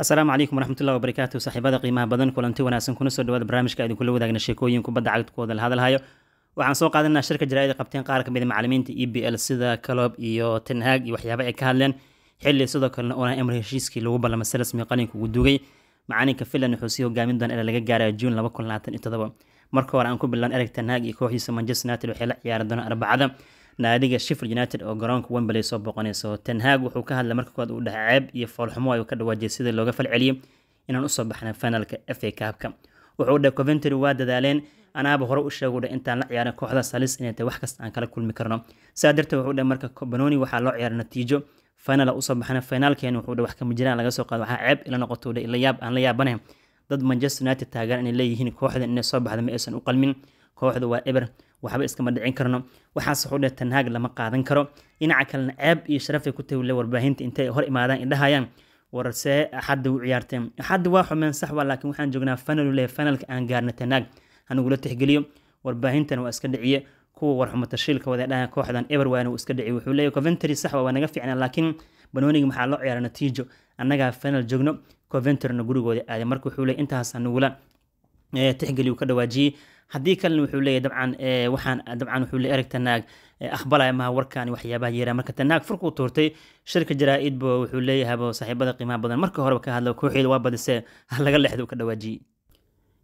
asalaamu calaykum waraxmat wabarakaatu saaxiibada qiimaha badan kulanti wanaagsan kuna soo dhawaada barnaamijka aydin wadaagna sheekooyin kubadda cagta la hadalhayo waxaan soo qaadanaa shirka jaraa'id qabteen qaar ka mida macalimiinta e b l sida calob iyo tenhaag iyo waxyaaba ay ka hadleen xilli sidoo kalena onan emir heshiiskii lagu ballamastay rasmi qalinka ugu duugay macalinka finland wuxuu sii hogaamin doona ilaa laga gaarayo juun laba kun labaatan iyo toddoba marka hore aan ku bilaan ereg tenhaag iyo kooxdiisa manchester united waxay la ciyaari doonaan arbacada naadiga shifer united oo garoonka wembley soo booqanayso tenhaag wuxuu ka hadlay marka koowaad uu dhaha ceeb iyo foolxumo ay ka dhawaajiyay sidii looga falceliyay inaan usoo baxna finalka f a kaabka wuxuu dhahay coventry waa dadaaleen anaaba hore u sheegudha intaan la ciyaarin kooxda salis inay wax kasta aan kala kulmi karno sidaa darteed wuxuu dhahay marka banoni waxaa loo ciyaaray natiijo final usoo baxna finaalkeen wuxuu dhahay wax kama jiraan laga soo qaado waxaa ceeb ila noqoto dhahay ila aan la yaabanayn dad manchester united taagaan inay leeyihiin kooxda inay soo baxda ma aysan u qalmin kooxda waa eber waxba iskama dhicin karno waxaase xudhe tanhaag lama qaadan karo dhinaca kalena ceeb iyo sharafay ku tawle warbaahinta intay hor imaadaan idhahayaan warsee axadda u ciyaartay axadda waa xumeen sax laakiin waxaan joognaa fanalu leh fanalka aan gaarna tanaag hanugula tixgeliyo warbaahintana waa iska dhiciye kuwa warxumo wada dhaha kooxdan everwyne uu iska dhiciy wuxuu leeyahy coventry sax waa naga fiicnaa laakiin banooniga maxaa loo ciyaara natiijo annagaa final joogno coventryna gurigooda aaday marka wuxuu leeyahy intaas hanugula eh, tixgeliyu ka dhawaajiyey haddii kalena wuxuu leeyahy dabcan eh, waxaan dabcan wuxuu le eragta naag eh, aqbalaya maha warkan waxyaabaha yeeraa marka tanaag furkuu tuurtay shirka jaraa wuxuu leeyahayba saaxiibada qiimaha badan marka horeba ka hadla kooxeeda waa badisee ha laga ka dhawaajiyey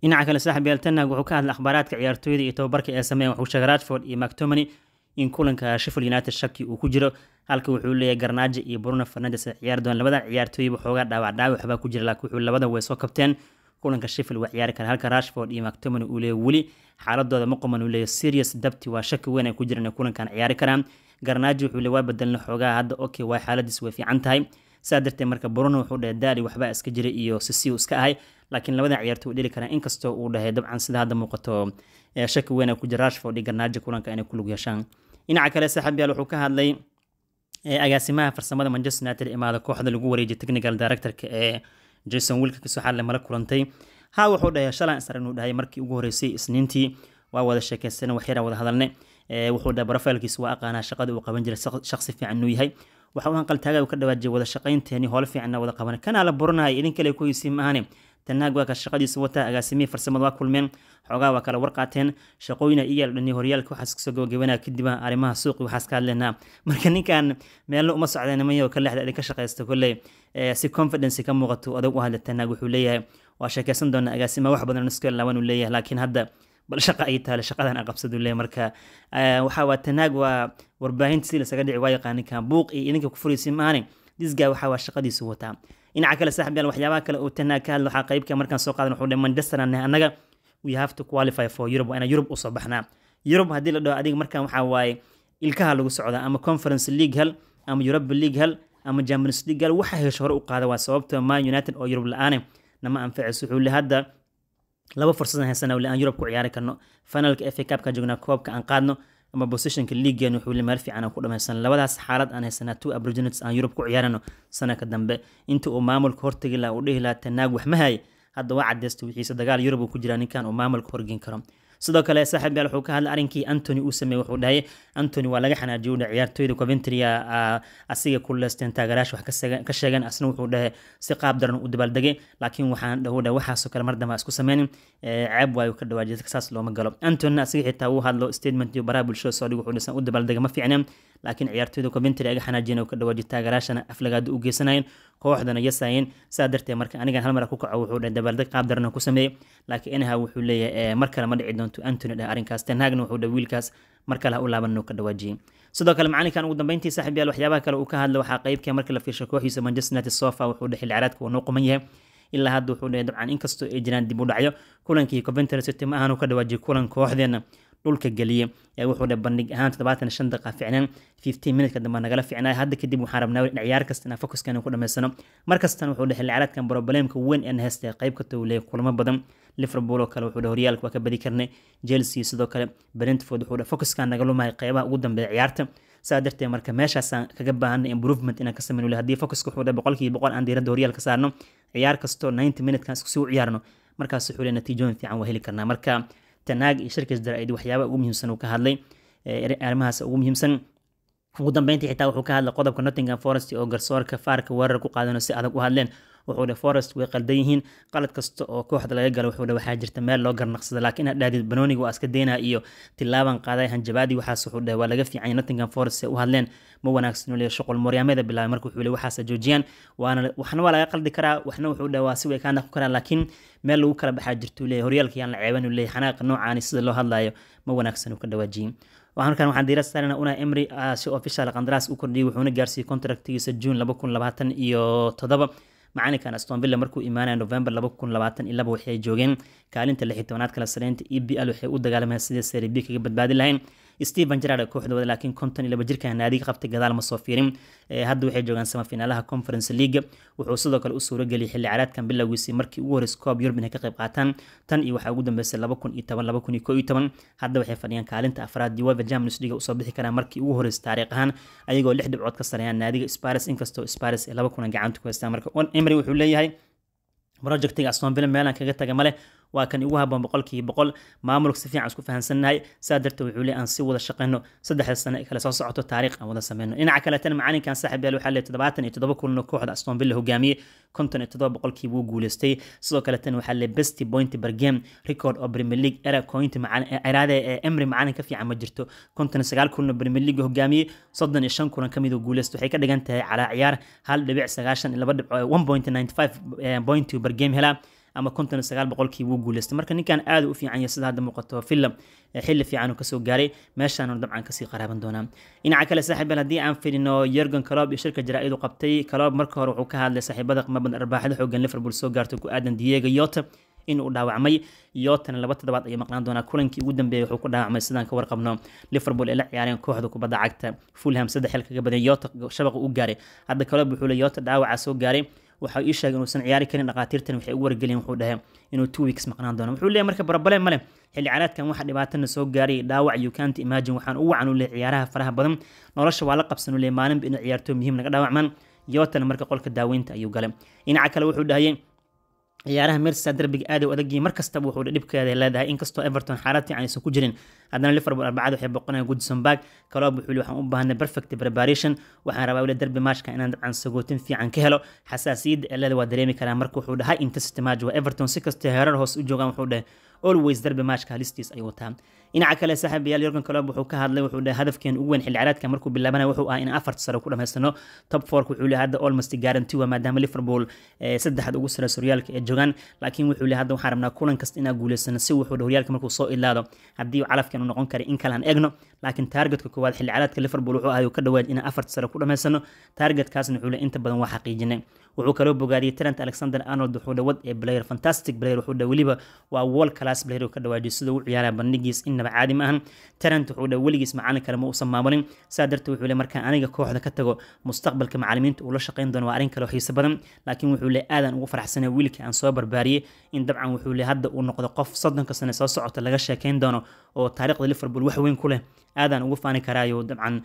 dhinaca kale saaxiib tanaag wuxuu ka hadlay akhbaaraadka ciyaartooyda iyo tababarka ay sameeyeen wuxuu sheegay radford iyo mactomany in kulanka sheffield united shaki uu ku jiro halka wuxuu leeyahay garnaajo iyo bruno fernandes ciyaar doon labada ciyaartooyba xoogaa dhaawacdhaawac waxbaa ku jira laakiin wuxuu labada way soo kabteen kulanka shifil waa ciyaari kara halka rashford iyo mactomony uu leeya weli xaaladooda maqoman uu leeya serious dabti waa shaki weyn ay ku jiraan kulankan ciyaari karaan garnaaji wuxuu le waa bedelna xoogaha hadda okay waa xaaladiis way fiican tahay saa darteed marka bruno wuxuu dhahay daali waxbaa iska jiray iyo sisiu iska ahay laakiin labadan ciyaarto way dheli karaan inkastoo uu dhahay dabcan sida hadda muuqato shaki weyn ay ku jira rashford iyo garnaaji kulanka inay ku lug yeeshaan dhinaca kale saaxiibyaal wuxuu ka hadlay agaasimaha farsamada manchester united imaada kooxda lagu wareejiya technical directorka ee jason wilkis waxaa lemala kulantay ha wuxuu dhahay shalan isar inuu dhahay markii ugu horeysay isniintii waa wada sheekeysana waxyara wada hadalne wuxuu dhahay brofailkiis waa aqaanaa shaqada uu qaban jiray shaqsi fiican inuu yahay waxa uu hanqal taagagu ka dhawaajiya wada shaqaynteeni hoole fiicanna wada qaban kanaa la buranaya idin kale ku heysiin maahane tanaag waa ka shaqadiisa farsamada waa kulmeen xoogaa waa kala warqaateen shaqooyina iyaal dhani horyaalka waxaas kasoo gabagabanaa kadib arrimaha suuqi waxaas ka hadlaynaa marka ninkan meelna uma socdeen ka lexda ka shaqaysta kolley si confidence ka muuqato adag u hadla tanaag wuxuu leeyahay waa sheekaysan doona agaasima wax badan isku laaban uu leeyahay laakiin hadda bal shaqa ay taale shaqadan aqabsadu le marka waxaa tanaag waa warbaahinta si lasaga dhici waa yaqaaninkan buuq iyo idinka ku furiisi maani disga waxaa shaqadiisu wataa dhinaca kale saaxiibyaal waxyaabaha kale oo tanaag ka hadla waxaa qaybka markaan soo qaadan wuxuu dhahay manchester annaga we have to qualify for europe waa inaan yurub usoo baxnaa yurub haddii la dhaho adiga markaan waxaa waaye ilkaha lagu socdaa ama conference league hal ama europa league hal ama champions league hal waxa hesho hore u qaada waa sababtoo ah man united oo yurub la-aane nama anfacayso wuxuu le hadda laba fursadan haysanaa weli aan yurub ku ciyaari karno finalka f a cupka joognaa koobka aan qaadno ama positionka leagan wuxuu meel fiican ku dhamaysan labadaas xaalad aan haysanaa two aborigines aan yurub ku ciyaarano sanadka dambe inta uu maamulka hortegi laha uu dhihi lahaa tanaag waxma haye hadda waa cadeystay wixiise dagaal yurub uu ku jiraa ninkan uu maamulka horgeyn karo sidoo kale saaxiib meel wuxuu ka hadlay arrinkii antony uu sameeyey wuxuu dhahay antony waa laga xanaajiyey udha ciyaartooyda coventria ah, ah, asiga ku leysteen wax ka sheegeen asna wuxuu dhahay si qaab daran u dabaaldegay laakiin waxaan dhahu dhahay waxaasoo kale mar dambe isku sameynin eh, ceeb waayu ka dhawaajiya saas looma galo antony asiga xitaa wuu hadlo statement iyo baraha bulshada socdiga wuxuu dhisan u dabaaldegay ma fiicneen laakiin ciyaartooyda coventry aga xanaajiyeen oo ka dhawaajiya taageerayaashana aflagaada u geysanayeen kooxdan ay yasaayeen saa darteed marka anigan hal mara ku kaco wuxuu dhahay dabaaldeg qaab darana ku sameeyey laakiin inaha wuxuu leeyahay mar kale ma dhici doonto antony dhahay arrinkaas ten hagna wuxuu dhahay wiilkaas mar kale ha u laabanno ka dhawaajiyey sidoo kale macalinkan ugu dambeyntii saaxiib yaal waxyaabaha kale uu ka hadlay waxaa qeybka marka la fiirshay kooxdiisa manchester united sofa wuxuu dhahay xilciraadka waa noo quman yahay ilaa hadda wuxuu dhahay dabcan inkastoo ay jiraan dib u dhacyo kulankii coventry city ma ahan u ka dhawaajiyay kulan kooxdeenna dhulka geliya wuxuu dhe bandhig ahaan toddobaatan shan daqiiqa ficnaan fifteen minutka dambe nagala ficnaay hadda kadib waxaan rabnaa in ciyaar kasta inaan fokuskan ku dhamaysano markastan wuxuu dhe xilcaraadkan probleemka weyn aan haystay qayb kasta uu leeyahay kulamo badan liverpool oo kale wuxuu dhe horyaalka waa ka badi karnay chelsea sidoo kale brentford wuxuu dhe fokuskan naga lumay qaybaha ugu dambeeya ciyaarta saa darteed marka meeshaasaan kaga baahanay improvement inaan ka sameyn wali haddii focuska wuxuu dhe boqolkiiba boqol aan diiradda horyaalka saarno ciyaar kastoo ninety minutekan isku sii u ciyaarno markaas wuxuu le natiijooyin fiican waa heli karnaa marka tanaag iyo shirkiis daraaid waxyaaba ugu muhiimsan uu ka hadlay er-, arrimahaas ugu muhiimsan ugu dambeyntii xitaa wuxuu ka hadlay qodobka nottingham forest oo garsoorka faarka weerar ku qaadano si adag u hadleen wuxuuna forest way qaldan yihiin qalad kasta oo kooxda laga galo wuxuuna waxaa jirta meel loo garnaqsada laakiin had dhahdid waa iska deynaa iyo tilaaban qaaday hanjabaadii waxaas wuxuu dhahay waa laga fiicanya nottingham forest se u hadleen ma wanaagsan uleeya shaqul bilaabay marka wuxuu leeyahay waxaas joojiyaan waana waxna waa laga qaldi karaa waxna wuxuu dhahay waa si way kaa naqon karaan laakiin meel lagu kala baxaa jirtuu leeyahay horyaalka yaan la ceeban uu leeyahay xanaaqa noocaani sida loo hadlaayo ma wanaagsan ka dhawaajiyey waxaan waxaan diira saarana una emri ah, si official qandaraas u kordhiyay wuxuuna gaarsiiyey contractigiisa juun iyo todoba macalinkan aston villa markuu imaanaya november ilaba waxay joogeen kaalinta lixitobanaad kala sareynta e b l waxay u dagaalamayaa sidii serie b kaga badbaadi lahayn steven jerard kooxdooda laakiin konton iyo laba jirkan naadiga qabta gadaal ma soo fiirin hadda waxay joogaan samafinaalaha conference league wuxuu sidoo kale u suurageliyay xilli caraadkan bilowgiisii markii ugu horreys koob yurub inay ka qayb qaataan tan iyo waxaa ugu dambeysay laba kun iyo toban laba kun iyo koo iyo toban hadda waxay fadhiyaan kaalinta afraad uefa champions league usoo bixi karaan markii ugu horreys taariikh ahaan ayagoo lix dhibcood ka sareeyaan naadiga sparis inkastoo sparis ay laba kuna gacanta ku haystaan marka emery wuxuu leeyahay projectiga aston villa meelan kaga taga male وكان يوها بام بقول كي بقول ما ملك سفيع عسكو في هنسنة هاي سادرت وعولي أنسي ولا شق إنه صدح السنة كلا صوص عطوا تاريخ أو سمينه إن عكلا معاني كان صاحب يالو حلي تدباتني تدب كل نكوح دا أستون بيل جامي كنت نتدب بقول كي بو جولستي صدق كلا تنا وحلي بوينت برجيم ريكورد أو بريميليج إرا كوينت معان إرادة أمر معاني كفي عم جرتو كنت نسجل كل نبريميليج هو جامي صدنا يشان كلا كم يدو جولستو حكى دجنته على عيار هل دبيع سجاشن اللي بدب 1.95 بوينت آه، برجيم هلا ama konton sagaal boqolkii wuu guuleystay marka ninkan aad u fiican yahay sida hadda muuqato filim xilli fiican uu kasoo gaaray meeshaanu dabcan kasii qaraaban doonaa dhinaca kale saaxiibal haddii aan fidhino yorgan kaloob iyo shirka jaraa'id u qabtay kaloob marka hore wuxuu ka hadlay saaxiibada qimabada arbaaxada xoogan liverpool soo gaartay ku aadan diego yota in uu dhaawacmay yotana laba toddobaad ayay maqnaan doonaa kulankii ugu dambeeyay wuxuu ku dhaawacmay sidaan ka warqabno liverpool ay la ciyaareen kooxda kubadda cagta fulham saddex xil kaga badan yota shabaqa u gaaray hadda kaloob wuxuu le yota dhaawaca soo gaaray waxa ii sheegay inuusan ciyaari karin dhaqaatiirtan waxay ugu wargeliyeen wuxuu dhahay inuu two weeks maqnaan doono wuxuu leeyahay marka barabale male xilli ciyaareedkan waxa dhibaatana soo gaaray dhaawac you can't imagine waxaan u wacan u leeyahay ciyaaraha faraha badan nolosha waa la qabsan u leeyahay maalinba inuu ciyaartoo muhiim naga dhaawacmaan yootana marka qolka daaweynta ayuu galay dhinaca kale wuxuu dhahayay ciyaaraha Merseyside derbiga aad u adagii markastaba wuxuu dhibkeeda leedahay inkastoo Everton xaaladtii aan ku jirin haddana Liverpool arbacada waxay boqonayaan Goodison Park kaloo wuxuu waxaan u baahnay perfect preparation waxaan rabaa weli derbi matchka inaan dabcan sagootin fiican ka helo xasaasiyadda ee leedahay waa dareemi karaa marka wuxuu dhahay intensity match waa Everton si kastoo heerar hoos u joogaan wuxuu dhahay always darbi maashka halistiis ay wataa dhinaca kale saaxiibayaal yorgan kolob wuxuu ka hadlay wuxuu dhahay hadafkeen ugu weyn xilli ciyaareedka markuu bilaabanaya wuxuu ah in afarta sare ku dhammaystano top fork wuxuu leeyahay hadda almost guarantee waa maadaama liverpool eh, saddexda ugu sare horyaalka ee joogaan laakiin wuxuu leeyahay hadda waxaan rabnaa kulan kasta inaa guulaysano si wuxuu horyaalka markuu soo ilaado haddii calafkan uu noqon kara in kale aan eegno laakiin taargetka koowaad xilli ciyaareedka liverpool wuxuu ah ka dhawaad in afarta sare ku dhammaysano taargetkaasna wuxuu leeyahay inta badan waa xaqiijinay wuxuu kaloo bogaadiyay trent alexander arnold wuxuu dhawad ee player fantastic player wuxuu dha weliba waa world class player ka dhawaajiyo sida uu ciyaara bandhigiis innaba caadi ma ahan trent wuxuu dha weligiis macalin kale ma uusan maamulin saa darteed wuxuu le markaan aniga kooxda ka tago mustaqbalka macalimiinta uu la shaqayn doono waa arrin kale oo xiise badan laakiin wuxuu le aadan ugu faraxsanay wiilka aan soo barbaariyey in dabcan wuxuu le hadda uu noqdo qof soddonka sane soo socota laga sheekayn doono oo taariikhda liverpool wax weyn ku leh aadan ugu faani karaayo dabcan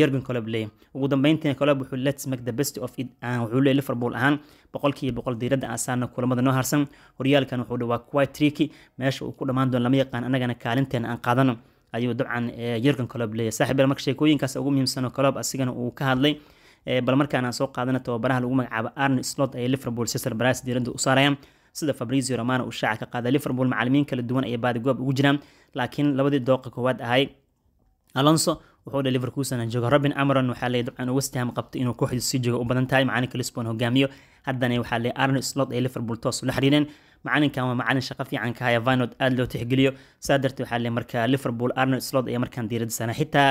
yergen colob le ugu dambeyntii colob wuxuu let's make the best of it wuxuu le liverpool guul ahaan boqolkiiba boqol diirada aasaana kulamada noo harsan horyaalkan wuxuu dhawaa quit triki meesha uu ku dhammaan doono lama yaqaan anagana kaalinteena aan qaadano ayuu dabcan yerkan eh, colob leeyahy saaxiib marka sheekooyinkaas ugu muhiimsanoo colob asigana uu ka hadlay eh, bal markaan aan soo qaadana tababaraha lagu magacaabo arne slot ayay liverpool cesar baras diirada u saarayaan sida fabrizio romano uu shaaca ka qaaday liverpool macalimiin kala duwan ayay baadigoob ugu jiraan laakiin labadii dooqa koowaad ahay alonso وحول ليفركوزن جوجا روبن امرن وحاله دبعن وستهام قبط انه كوحد السجوجا وبدن تايم عنك كلسبون هو جاميو haddana waxaa le arn slot ee liverpool toos la xiriireen macalinkan waa macalin shaqo fiican ka haya vinod aada loo tixgeliyo saa darteed waxaa le marka liverpool arnold slot ayaa markaan diirada sana xitaa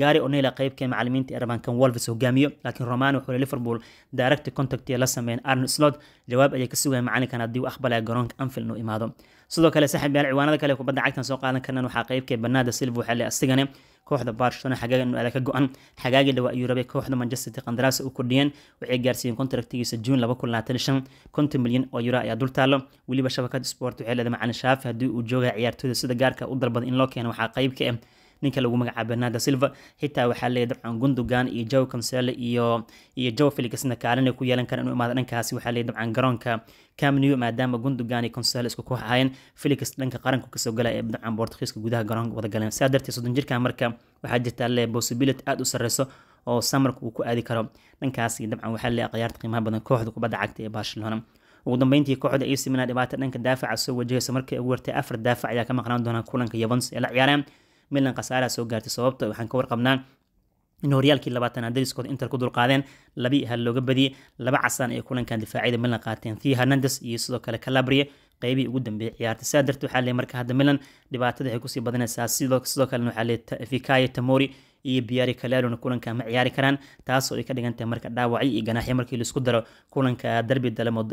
gaari onela qeybka macalimiinta erabankan wolves hogaamiyo laakiin romano wuxuu liverpool direct contact la sameeyeen arnold slot jawaab ayaa ka sugaya macalinkan haddii uu aqbalaya garoonka anfield inuu imaado sidoo kale saaxiib yaal ciwaanada kale kubadda cagtan soo qaadan karnaan waxaa qeybka banaada silva waxaa le asigane kooxda barcelona xagaaga inuu adag ka go-an xagaagii dhawaa ayuu rabay kooxda manchester qandaraasa u kordhiyeen waxay gaarsiiyeen kontraktigiisa juun konton milyan oo yuro ayaa dul taalo weliba shabakad sport waxay leedahay macalin shaafi haddii uu joogaya ciyaartooyda sida gaarka u dalbada in loo keeno waxaa qayb ka ah ninka lagu magacaabo bernardo silva xitaa waxaa leeyahy dabcan gundogan iyo jow consele iyo iyo jow felixna kaalin ku yeelan kara inuu imaado dhankaasi waxaa leeyahy dabcan garoonka camnew maadaama gundogan iyo consele isku koox ahaayeen felix dhanka qaranka kasoo galaya ee dabcan boortikhiiska gudaha garoonka wada galeen sidaa darteed soddon jirkan marka waxaa jirtaa leeyahy possibility aada u sareyso oo samarka uu ku aadi karo dhankaasi dabcan waxaa leeyahay khiyaarta qiimaha badan kooxda kubadda cagta ee barcelona ugu dambeyntii kooxda ac milan dhibaata dhanka daafaca soo wajahaysa markay ugu wartay afar daafac ayaa ka maqnaan doona kulanka yavans ee la ciyaareen milan khasaaraha soo gaartay sababta waxaan ka warqabnaa in horyaalkii labaatanaad dariskood inter ku dulqaadeen labi hal looga badiyey laba casaan ay kulankan difaacyada milan qaateen thea hernandes iyo sidoo kale calabria qaybihii ugu dambeeyey ciyaarta sidaa darteed waxaa leeyahay marka hadda milan dhibaatada waxay kusii badanaysaa sidoo sidoo kalena waxaa leeyahay fikaya tamori iyo biyaari kalaalona kulanka ma ciyaari karaan taasoo ay ka dhigantahay marka dhaawaci iyo ganaaxyo markii laisku daro kulanka derbi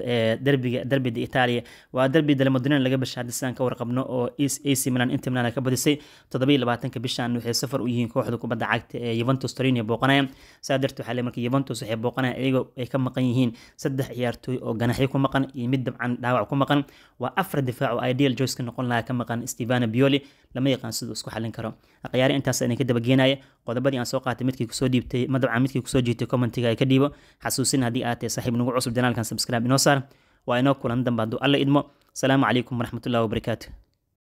eh, derbiga derbida itaaliya waa derbi dalmadinan laga bashay haddii sidaan ka warqabno oo ac milan inter milan ka badisay toddobiyo labaatanka bishan waxay safar u yihiin kooxda kubadda cagta ee Juventus Torino booqanaya saa darteed waxaa markii Juventus waxay booqanaya iyagoo ay ka maqan yihiin saddex ciyaartooy oo ganaxyo ku maqan iyo mid dabcan dhaawac ku maqan waa afar difaac oo ideal joyska noqon lahaa ka maqan Stefano Pioli lama yaqaan siduu isku xalin karo ciyaari intaas ayaan daba geenaya qodobadii aan soo qaatay midkii kusoo dhiibtay madabcan midkii kusoo jiitay commentiga ay ka dhiibo xasuusin haddii aad tahay saaxiib nagu cusub janaalkan subscribe inoo saar waa inoo kulan danba hadduu alla idmo asalaamu calaykum waraxmatullahi wabarakaatu